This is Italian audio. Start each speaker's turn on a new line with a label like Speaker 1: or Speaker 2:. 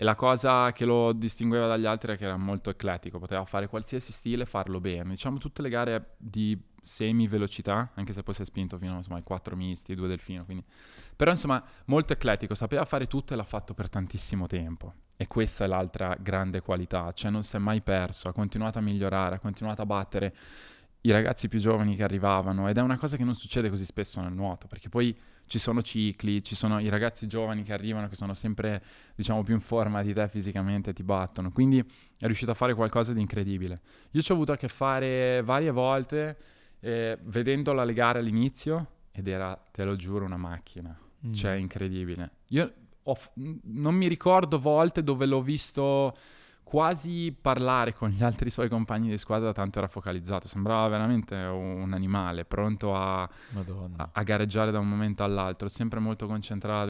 Speaker 1: E la cosa che lo distingueva dagli altri è che era molto eclettico, poteva fare qualsiasi stile e farlo bene. Diciamo tutte le gare di semi-velocità, anche se poi si è spinto fino insomma, ai 4 misti, due delfino, quindi... Però insomma molto eclettico, sapeva fare tutto e l'ha fatto per tantissimo tempo. E questa è l'altra grande qualità, cioè non si è mai perso, ha continuato a migliorare, ha continuato a battere i ragazzi più giovani che arrivavano ed è una cosa che non succede così spesso nel nuoto, perché poi ci sono cicli, ci sono i ragazzi giovani che arrivano che sono sempre, diciamo, più in forma di te fisicamente, ti battono, quindi è riuscito a fare qualcosa di incredibile. Io ci ho avuto a che fare varie volte eh, vedendola alle gare all'inizio ed era, te lo giuro, una macchina, mm. cioè incredibile. Io ho, non mi ricordo volte dove l'ho visto quasi parlare con gli altri suoi compagni di squadra, tanto era focalizzato, sembrava veramente un animale, pronto a, a, a gareggiare da un momento all'altro, sempre molto concentrato